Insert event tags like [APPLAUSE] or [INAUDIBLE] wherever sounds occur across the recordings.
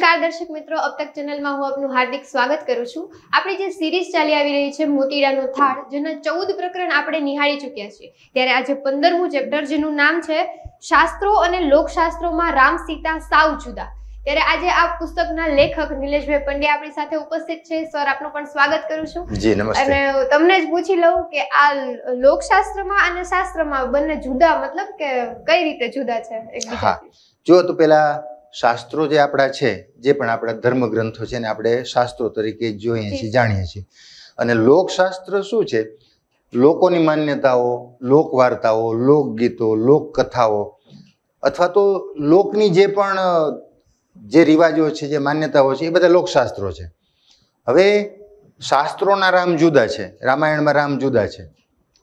નમસ્કાર દર્શક મિત્રો અબ ચેનલમાં હું આપનું હાર્દિક સ્વાગત કરું છું આપણી જે સિરીઝ ચાલી આવી રહી છે મોતીડાનો થાળ જેના ચૌદ પ્રકરણ આપણે નિહાળી ચૂક્યા છીએ ત્યારે આજે પંદરમું ચેપ્ટર જેનું નામ છે શાસ્ત્રો અને લોકશાસ્ત્રોમાં રામ સીતા સાવ જુદા ત્યારે આજે આ પુસ્તકના લેખક નિલેશભાઈ પંડ્યા આપણી સાથે ઉપસ્થિત છે સર આપનું પણ સ્વાગત કરું છું અને તમને જ પૂછી લઉં કે આ લોકશાસ્ત્રમાં અને શાસ્ત્રમાં બંને જુદા મતલબ કે કઈ રીતે જુદા છે એકબીજાથી જો તો પેલા શાસ્ત્રો જે આપણા છે જે પણ આપણા ધર્મગ્રંથો છે એને આપણે શાસ્ત્રો તરીકે જોઈએ છીએ જાણીએ છીએ અને લોકશાસ્ત્ર શું છે લોકોની માન્યતાઓ લોકવાર્તાઓ લોકગીતો લોકકથાઓ અથવા તો લોકની જે પણ જે રિવાજો છે જે માન્યતાઓ છે એ બધા લોકશાસ્ત્રો છે હવે શાસ્ત્રોના રામ જુદા છે રામાયણમાં રામ જુદા છે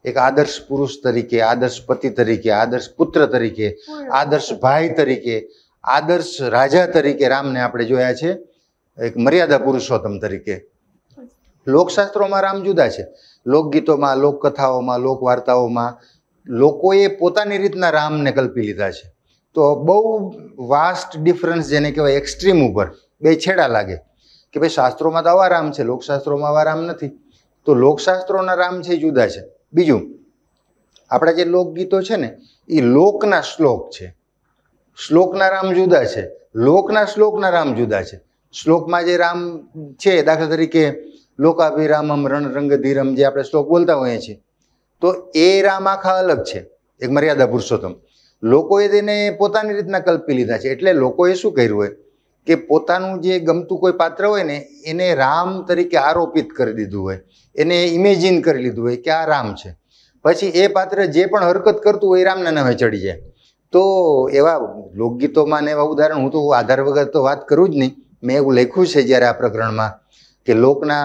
એક આદર્શ પુરુષ તરીકે આદર્શ પતિ તરીકે આદર્શ પુત્ર તરીકે આદર્શ ભાઈ તરીકે આદર્શ રાજા તરીકે રામને આપણે જોયા છે એક મર્યાદા પુરુષોત્તમ તરીકે લોકશાસ્ત્રોમાં રામ જુદા છે લોકગીતોમાં લોકકથાઓમાં લોકવાર્તાઓમાં લોકોએ પોતાની રીતના રામને કલ્પી લીધા છે તો બહુ વાસ્ટ ડિફરન્સ જેને કહેવાય એક્સ્ટ્રીમ ઉપર બે છેડા લાગે કે ભાઈ શાસ્ત્રોમાં તો આવા રામ છે લોકશાસ્ત્રોમાં આવા રામ નથી તો લોકશાસ્ત્રોના રામ છે જુદા છે બીજું આપણા જે લોકગીતો છે ને એ લોકના શ્લોક છે શ્લોકના રામ જુદા છે લોકના શ્લોકના રામ જુદા છે શ્લોકમાં જે રામ છે દાખલા તરીકે લોકાભિરામમ રણરંગ ધીરમ જે આપણે શ્લોક બોલતા હોઈએ છીએ તો એ રામ આખા અલગ છે એક મર્યાદા પુરુષોત્તમ લોકોએ તેને પોતાની રીતના કલ્પી લીધા છે એટલે લોકોએ શું કર્યું હોય કે પોતાનું જે ગમતું કોઈ પાત્ર હોય ને એને રામ તરીકે આરોપિત કરી દીધું હોય એને ઇમેજિન કરી લીધું હોય કે આ રામ છે પછી એ પાત્ર જે પણ હરકત કરતું હોય એ રામના નામે ચડી જાય તો એવા લોકગીતોમાં ને એવા ઉદાહરણ હું તો આધાર વગર તો વાત કરું જ નહીં મેં એવું લખ્યું છે જ્યારે આ પ્રકરણમાં કે લોકના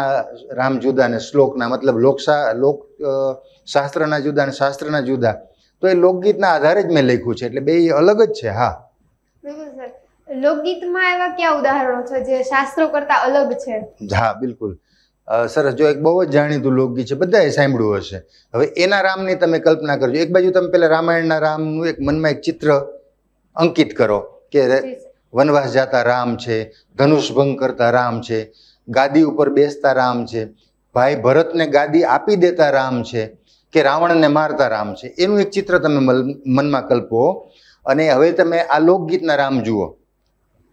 રામ જુદા ને શ્લોકના મતલબ લોકશા લોક શાસ્ત્રના જુદા અને શાસ્ત્રના જુદા તો એ લોકગીતના આધારે જ મેં લખ્યું છે એટલે બે અલગ જ છે હા લોકગીતમાં એવા કયા ઉદાહરણો છે જે શાસ્ત્રો કરતા અલગ છે હા બિલકુલ સરસ જો એક બહુ જ જાણીતું લોકગીત છે બધાએ સાંભળ્યું હશે હવે એના રામની તમે કલ્પના કરજો એક બાજુ તમે પહેલાં રામાયણના રામનું એક મનમાં એક ચિત્ર અંકિત કરો કે વનવાસ જાતા રામ છે ધનુષભંગ કરતા રામ છે ગાદી ઉપર બેસતા રામ છે ભાઈ ભરતને ગાદી આપી દેતા રામ છે કે રાવણને મારતા રામ છે એનું એક ચિત્ર તમે મનમાં કલ્પો અને હવે તમે આ લોકગીતના રામ જુઓ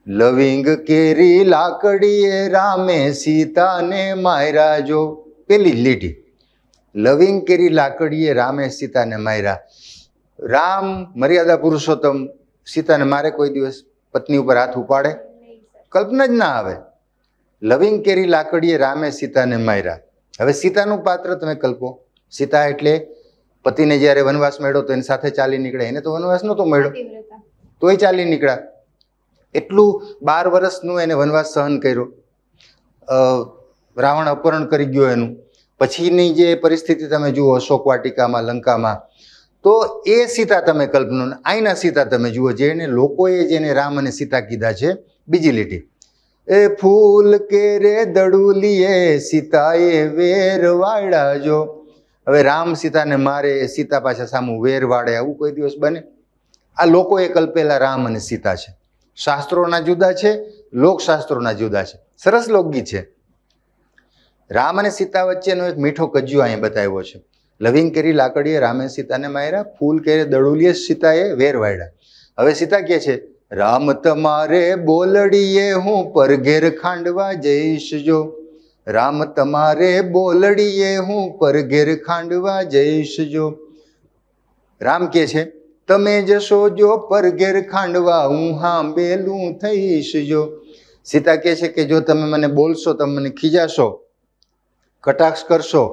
લવિંગ કેરી લાકડીએ રામે સીતાને માયરા જો પેલી જ લીટી લવિંગ કેરી લાકડીએ રામે સીતાને માર્યા રામ મર્યાદા પુરુષોત્તમ સીતાને મારે કોઈ દિવસ પત્ની ઉપર હાથ ઉપાડે કલ્પના જ ના આવે લવિંગ કેરી લાકડીએ રામે સીતાને માર્યા હવે સીતાનું પાત્ર તમે કલ્પો સીતા એટલે પતિને જ્યારે વનવાસ મળ્યો તો એની સાથે ચાલી નીકળે એને તો વનવાસ નહોતો મળ્યો તોય ચાલી નીકળ્યા એટલું બાર વર્ષનું એને વનવાસ સહન કર્યો રાવણ અપહરણ કરી ગયો એનું પછીની જે પરિસ્થિતિ તમે જુઓ અશોક વાટિકામાં લંકામાં તો એ સીતા તમે કલ્પનો આઈના સીતા તમે જુઓ જેને લોકોએ જેને રામ અને સીતા કીધા છે બીજી લીટી એ ફૂલ કે રે દડુલીએ એ વેરવાડા જો હવે રામ સીતાને મારે સીતા પાછા સામું વેર વાળે આવું કોઈ દિવસ બને આ લોકોએ કલ્પેલા રામ અને સીતા છે શાસ્ત્રોના જુદા છે લોકશાસ્ત્રોના જુદા છે સરસ લોકગીત છે રામ અને સીતા વચ્ચેનો એક મીઠો કજ્જો અહીં બતાવ્યો છે લવિંગ કરી લાકડીએ રામે સીતાને માર્યા ફૂલ કે દડુલીએ સીતાએ વેર વાળ્યા હવે સીતા કહે છે રામ તમારે બોલડીએ હું પરઘેર ખાંડવા જઈશ જો રામ તમારે બોલડીએ હું પરઘેર ખાંડવા જઈશ જો રામ કહે છે તમે જશો જો પર ઘેર ખાંડવા હું હાંબેલું થઈશ જો સીતા કહે છે કે જો તમે મને બોલશો તમે મને ખીજાશો કટાક્ષ કરશો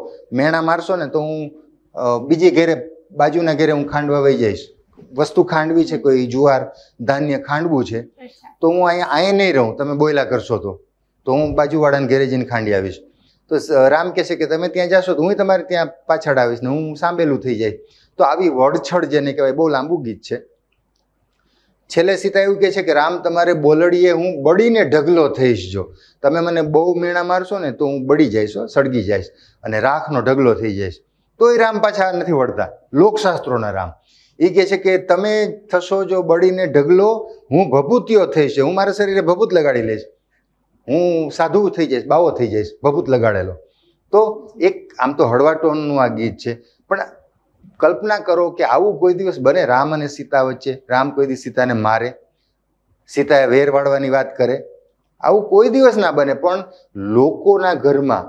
મેણા મારશો ને તો હું બીજી ઘેરે બાજુના ઘેરે હું ખાંડવા વહી જઈશ વસ્તુ ખાંડવી છે કોઈ જુવાર ધાન્ય ખાંડવું છે તો હું અહીંયા અહીંયા નહીં રહું તમે બોયલા કરશો તો તો હું બાજુવાળાને ઘેરે જઈને ખાંડી આવીશ તો રામ કહેશે કે તમે ત્યાં જશો તો હું તમારે ત્યાં પાછળ આવીશ ને હું સાંભેલું થઈ જાય તો આવી વડછડ જેને કહેવાય બહુ લાંબુ ગીત છે છેલ્લે સીતા એવું કહે છે કે રામ તમારે બોલડીએ હું બળીને ઢગલો થઈશ જો તમે મને બહુ મેણા મારશો ને તો હું બળી જઈશ સળગી જઈશ અને રાખનો ઢગલો થઈ જઈશ તોય રામ પાછા નથી વળતા લોકશાસ્ત્રોના રામ એ કહે છે કે તમે થશો જો બળીને ઢગલો હું ભભૂતિયો થઈશ હું મારા શરીરે ભભૂત લગાડી લઈશ હું સાધુ થઈ જઈશ બાવો થઈ જઈશ ભભૂત લગાડેલો તો એક આમ તો હળવા ટોનનું આ ગીત છે પણ કલ્પના કરો કે આવું કોઈ દિવસ બને રામ અને સીતા વચ્ચે રામ કોઈ દિવસ સીતાને મારે સીતાએ વેર વાળવાની વાત કરે આવું કોઈ દિવસ ના બને પણ લોકોના ઘરમાં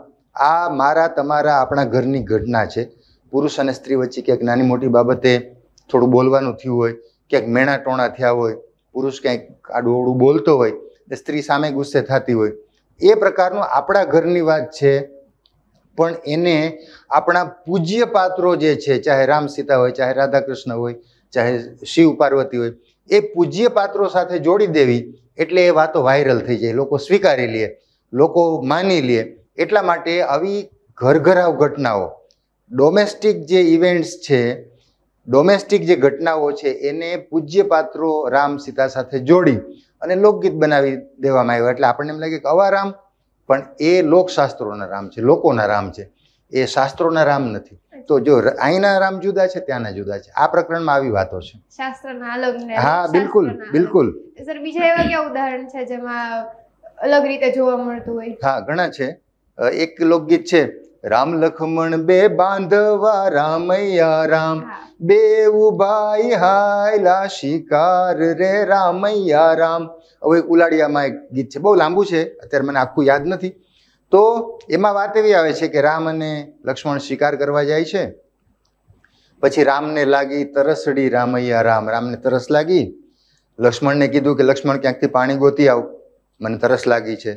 આ મારા તમારા આપણા ઘરની ઘટના છે પુરુષ અને સ્ત્રી વચ્ચે ક્યાંક નાની મોટી બાબતે થોડું બોલવાનું થયું હોય ક્યાંક મેણા ટોણા થયા હોય પુરુષ ક્યાંક આડું ઓડું બોલતો હોય સ્ત્રી સામે ગુસ્સે થતી હોય એ પ્રકારનું આપણા ઘરની વાત છે પણ એને આપણા પૂજ્ય પાત્રો જે છે ચાહે રામ સીતા હોય ચાહે રાધાકૃષ્ણ હોય ચાહે શિવ પાર્વતી હોય એ પૂજ્ય પાત્રો સાથે જોડી દેવી એટલે એ વાતો વાયરલ થઈ જાય લોકો સ્વીકારી લે લોકો માની લે એટલા માટે આવી ઘરઘરાવ ઘટનાઓ ડોમેસ્ટિક જે ઇવેન્ટ્સ છે ડોમેસ્ટિક જે ઘટનાઓ છે એને પૂજ્ય પાત્રો રામ સીતા સાથે જોડી અને લોકગીત બનાવી દેવામાં આવ્યા એટલે આપણને એમ લાગે કે અવારામ પણ એ લોકશાસ્ત્રોના રામ છે લોકોના રામ છે એ શાસ્ત્રોના રામ નથી તો જો અહીંના રામ જુદા છે ત્યાંના જુદા છે આ પ્રકરણમાં આવી વાતો છે શાસ્ત્રના અલગ હા બિલકુલ બિલકુલ સર બીજા એવા કયા ઉદાહરણ છે જેમાં અલગ રીતે જોવા મળતું હોય હા ઘણા છે એક લોકગીત છે રામ લખમણ બે બાંધવા રામૈયા રામ બે ઉભાઈ હાયલા શિકાર રે રામૈયા રામ હવે ઉલાડિયામાં એક ગીત છે બહુ લાંબુ છે અત્યારે મને આખું યાદ નથી તો એમાં વાત એવી આવે છે કે રામ અને લક્ષ્મણ શિકાર કરવા જાય છે પછી રામને લાગી તરસડી રામૈયા રામ રામને તરસ લાગી લક્ષ્મણને કીધું કે લક્ષ્મણ ક્યાંકથી પાણી ગોતી આવ મને તરસ લાગી છે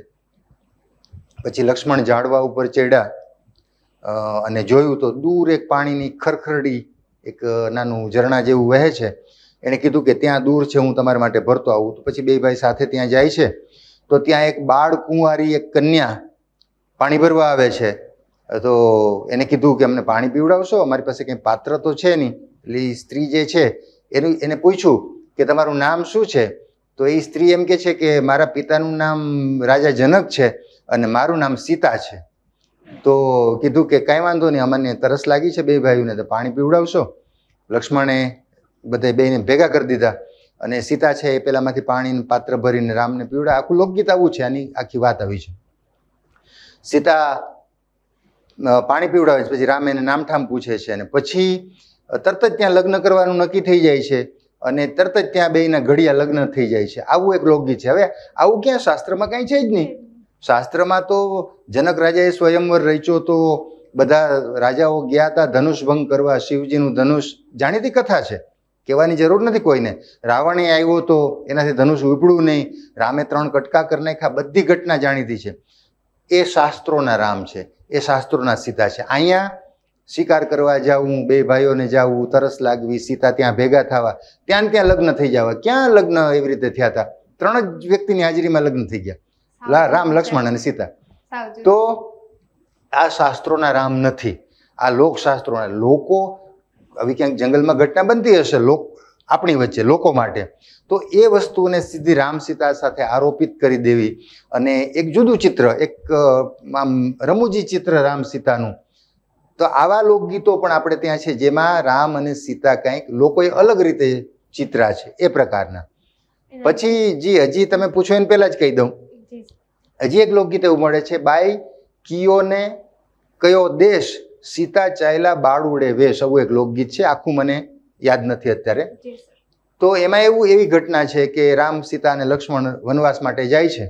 પછી લક્ષ્મણ ઝાડવા ઉપર ચડ્યા અને જોયું તો દૂર એક પાણીની ખરખરડી એક નાનું ઝરણા જેવું વહે છે એણે કીધું કે ત્યાં દૂર છે હું તમારા માટે ભરતો આવું તો પછી બે ભાઈ સાથે ત્યાં જાય છે તો ત્યાં એક બાળ કુંવારી એક કન્યા પાણી ભરવા આવે છે તો એને કીધું કે અમને પાણી પીવડાવશો અમારી પાસે કંઈ પાત્ર તો છે નહીં એટલે સ્ત્રી જે છે એનું એને પૂછ્યું કે તમારું નામ શું છે તો એ સ્ત્રી એમ કે છે કે મારા પિતાનું નામ રાજા જનક છે અને મારું નામ સીતા છે તો કીધું કે કાંઈ વાંધો નહીં અમને તરસ લાગી છે બે ભાઈઓને તો પાણી પીવડાવશો લક્ષ્મણે બધા બેને ભેગા કરી દીધા અને સીતા છે એ પેલામાંથી પાણીનું પાત્ર ભરીને રામને પીવડા આખું લોકગીત આવું છે આની આખી વાત આવી છે સીતા પાણી પીવડાવે છે પછી રામ એને નામઠામ પૂછે છે અને પછી તરત જ ત્યાં લગ્ન કરવાનું નક્કી થઈ જાય છે અને તરત જ ત્યાં બેના ઘડિયા લગ્ન થઈ જાય છે આવું એક લોકગીત છે હવે આવું ક્યાં શાસ્ત્રમાં કાંઈ છે જ નહીં શાસ્ત્રમાં તો જનક રાજાએ સ્વયંવર રચ્યો તો બધા રાજાઓ ગયા હતા ધનુષ ભંગ કરવા શિવજીનું ધનુષ જાણીતી કથા છે કહેવાની જરૂર નથી કોઈને રાવણે આવ્યો તો એનાથી ધનુષ ઉપડ્યું નહીં રામે ત્રણ કટકા કરી નાખ્યા બધી ઘટના જાણીતી છે એ શાસ્ત્રોના રામ છે એ શાસ્ત્રોના સીતા છે અહીંયા શિકાર કરવા જાવું બે ભાઈઓને જવું તરસ લાગવી સીતા ત્યાં ભેગા થવા ત્યાં ત્યાં લગ્ન થઈ જવા ક્યાં લગ્ન એવી રીતે થયા હતા ત્રણ જ વ્યક્તિની હાજરીમાં લગ્ન થઈ ગયા રામ લક્ષ્મણ અને સીતા તો આ શાસ્ત્રોના રામ નથી આ લોકશાસ્ત્રોના લોકો આવી ક્યાંક જંગલમાં ઘટના બનતી હશે લોક આપણી વચ્ચે લોકો માટે તો એ વસ્તુને સીધી રામ સીતા સાથે આરોપિત કરી દેવી અને એક જુદું ચિત્ર એક આમ રમૂજી ચિત્ર રામ સીતાનું તો આવા લોકગીતો પણ આપણે ત્યાં છે જેમાં રામ અને સીતા કંઈક લોકોએ અલગ રીતે ચિત્રા છે એ પ્રકારના પછી જી હજી તમે પૂછો એને પહેલાં જ કહી દઉં હજી એક લોકગીત એવું મળે છે બાઈ કિયોને કયો દેશ સીતા ચાયલા બાળુડે વેશ આવું એક લોકગીત છે આખું મને યાદ નથી અત્યારે તો એમાં એવું એવી ઘટના છે કે રામ સીતા અને લક્ષ્મણ વનવાસ માટે જાય છે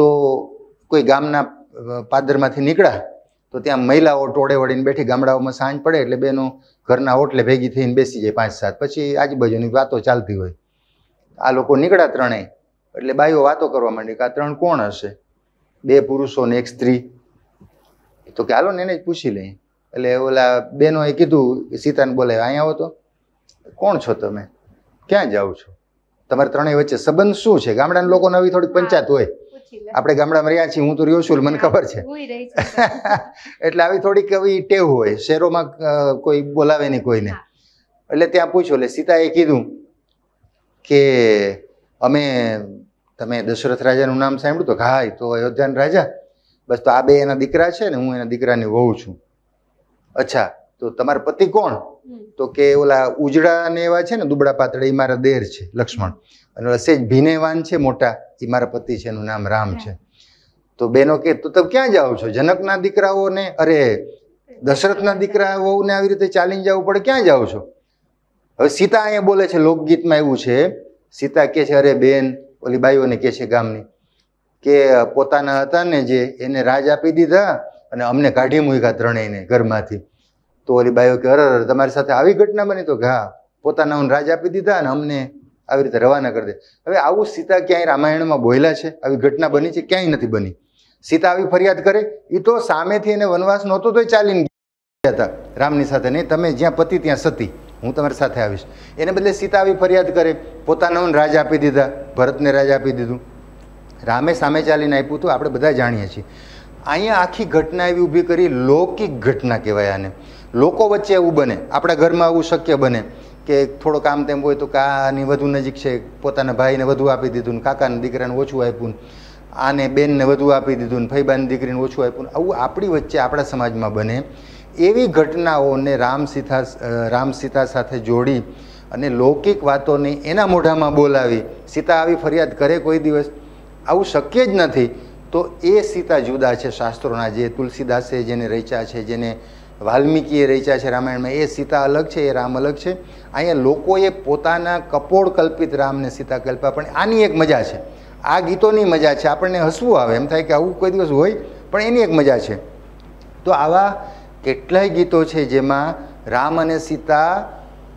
તો કોઈ ગામના પાદરમાંથી નીકળ્યા તો ત્યાં મહિલાઓ ટોળે વળીને બેઠી ગામડાઓમાં સાંજ પડે એટલે બેનો ઘરના ઓટલે ભેગી થઈને બેસી જાય પાંચ સાત પછી આજુબાજુની વાતો ચાલતી હોય આ લોકો નીકળ્યા ત્રણેય એટલે બાઈઓ વાતો કરવા માંડી કે આ ત્રણ કોણ હશે બે પુરુષો ને એક સ્ત્રી તો કે હાલો ને એને જ પૂછી લઈએ એટલે ઓલા બેનોએ કીધું સીતાને બોલાવ્યા અહીંયા આવો તો કોણ છો તમે ક્યાં જાઓ છો તમારે ત્રણેય વચ્ચે સંબંધ શું છે ગામડાના લોકોને આવી થોડીક પંચાયત હોય આપણે ગામડામાં રહ્યા છીએ હું તો રહ્યો છું મને ખબર છે [LAUGHS] એટલે આવી થોડીક આવી ટેવ હોય શહેરોમાં કોઈ બોલાવે નહીં કોઈને એટલે ત્યાં પૂછ્યું એટલે સીતાએ કીધું કે અમે તમે દશરથ રાજાનું નામ સાંભળ્યું તો હા તો અયોધ્યાના રાજા બસ તો આ બે એના દીકરા છે ને હું એના દીકરાની વહુ છું અચ્છા તો તમારા પતિ કોણ તો કે ઓલા ઉજડા ને એવા છે ને દુબળા પાતળા એ મારા દેર છે લક્ષ્મણ અને ઓલા સેજ ભીનેવાન છે મોટા એ મારા પતિ છે એનું નામ રામ છે તો બેનો કે તો તમે ક્યાં જાઓ છો જનકના દીકરાઓને અરે દશરથના દીકરા વહુને આવી રીતે ચાલીને જવું પડે ક્યાં જાઓ છો હવે સીતા અહીંયા બોલે છે લોકગીતમાં એવું છે સીતા કહે છે અરે બેન ઓલી બાઈઓને કહે છે ગામની કે પોતાના હતા ને જે એને રાજ આપી દીધા અને અમને કાઢી મૂક્યા ત્રણેયને ઘરમાંથી તો ઓલી બાઈઓ કે અરર તમારી સાથે આવી ઘટના બની તો ઘા પોતાના રાજ આપી દીધા અને અમને આવી રીતે રવાના કરી દે હવે આવું સીતા ક્યાંય રામાયણમાં બોયલા છે આવી ઘટના બની છે ક્યાંય નથી બની સીતા આવી ફરિયાદ કરે એ તો સામેથી એને વનવાસ નહોતો તો ચાલીને ગયા હતા રામની સાથે નહીં તમે જ્યાં પતિ ત્યાં સતી હું તમારી સાથે આવીશ એને બદલે સીતા આવી ફરિયાદ કરે પોતાના રાજ આપી દીધા ભરતને રાજા આપી દીધું રામે સામે ચાલીને આપ્યું હતું આપણે બધા જાણીએ છીએ અહીંયા આખી ઘટના એવી ઊભી કરી લૌકિક ઘટના કહેવાય આને લોકો વચ્ચે એવું બને આપણા ઘરમાં આવું શક્ય બને કે થોડો કામ તેમ હોય તો કાની વધુ નજીક છે પોતાના ભાઈને વધુ આપી દીધું ને કાકાના દીકરાને ઓછું આપ્યું આને બેનને વધુ આપી દીધું ને ભાઈબાની દીકરીને ઓછું આપ્યું આવું આપણી વચ્ચે આપણા સમાજમાં બને એવી ઘટનાઓને રામ સીતા રામ સીતા સાથે જોડી અને લૌકિક વાતોની એના મોઢામાં બોલાવી સીતા આવી ફરિયાદ કરે કોઈ દિવસ આવું શક્ય જ નથી તો એ સીતા જુદા છે શાસ્ત્રોના જે તુલસીદાસે જેને રચ્યા છે જેને વાલ્મીકીએ રચ્યા છે રામાયણમાં એ સીતા અલગ છે એ રામ અલગ છે અહીંયા લોકોએ પોતાના કપોળ કલ્પિત રામને સીતા કલ્પ્યા પણ આની એક મજા છે આ ગીતોની મજા છે આપણને હસવું આવે એમ થાય કે આવું કોઈ દિવસ હોય પણ એની એક મજા છે તો આવા કેટલાય ગીતો છે જેમાં રામ અને સીતા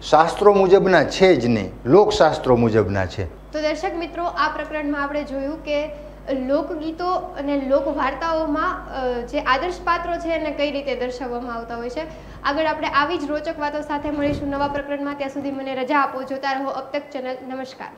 શાસ્ત્રો મુજબના છે જ નહીં લોકશાસ્ત્રો મુજબના છે તો દર્શક મિત્રો આ પ્રકરણમાં આપણે જોયું કે લોકગીતો અને લોક વાર્તાઓમાં જે આદર્શ પાત્રો છે એને કઈ રીતે દર્શાવવામાં આવતા હોય છે આગળ આપણે આવી જ રોચક વાતો સાથે મળીશું નવા પ્રકરણમાં ત્યાં સુધી મને રજા આપો જોતા રહો અબ તક ચેનલ નમસ્કાર